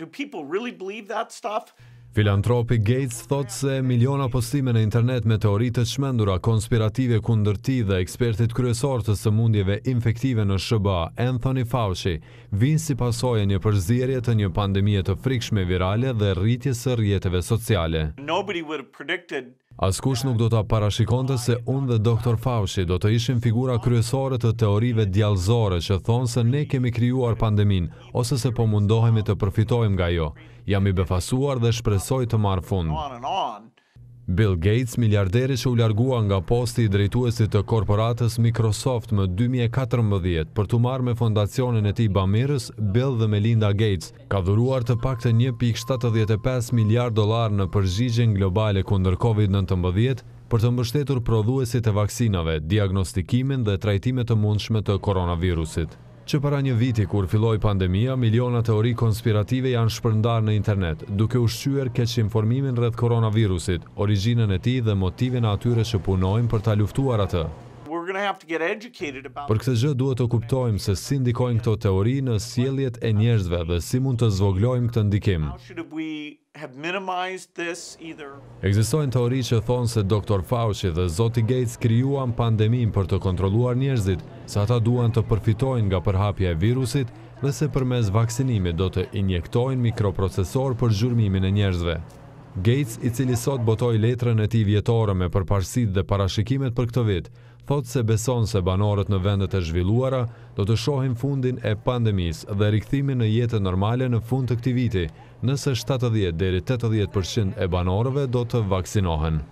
Do people really believe that stuff? Filantropi Gates thot se miliona postime në internet me teori të shmendura, konspirative kundër ti dhe ekspertit kryesor të sëmundjeve infektive në Shëba, Anthony Fauci, vinë si pasoje një përzirje të një pandemije të frikshme virale dhe rritjes së rjetëve sociale. Nobody would have predicted that Askush nuk do të parashikonte se unë dhe doktor Fauci do të ishim figura kryesore të teorive djalzore që thonë se ne kemi kryuar pandemin, ose se po mundohemi të përfitojmë nga jo. Jam i befasuar dhe shpresoj të marë fundë. Bill Gates, miljarderi që u largua nga posti i drejtuesit të korporatës Microsoft më 2014 për të marrë me fondacionin e ti bamirës, Bill dhe Melinda Gates, ka dhuruar të pak të 1.75 miljard dolar në përgjigjen globale kunder COVID-19 për të mbështetur prodhuesit e vaksinave, diagnostikimin dhe trajtimet të mundshme të koronavirusit që para një viti kur filloj pandemija, milionat e ori konspirative janë shpërndar në internet, duke ushqyër keq informimin rëdh koronavirusit, originën e ti dhe motivin atyre që punojnë për ta luftuar atë. Për këtë gjë duhet të kuptojmë se si ndikojnë këto teori në sjelljet e njerëzve dhe si mund të zvoglojmë këtë ndikim. Ekzistojnë teori që thonë se Dr. Fauci dhe Zoti Gates krijuan pandemin për të kontroluar njerëzit, se ata duan të përfitojnë nga përhapja e virusit dhe se përmes vaksinimit do të injektojnë mikroprocesor për gjurmimin e njerëzve. Gates, i cili sot botoj letrën e ti vjetore me përparsit dhe parashikimet për këtë vit, thot se beson se banorët në vendet e zhvilluara do të shohin fundin e pandemis dhe rikëthimin në jetët normale në fund të këti viti, nëse 70-80% e banorëve do të vaksinohen.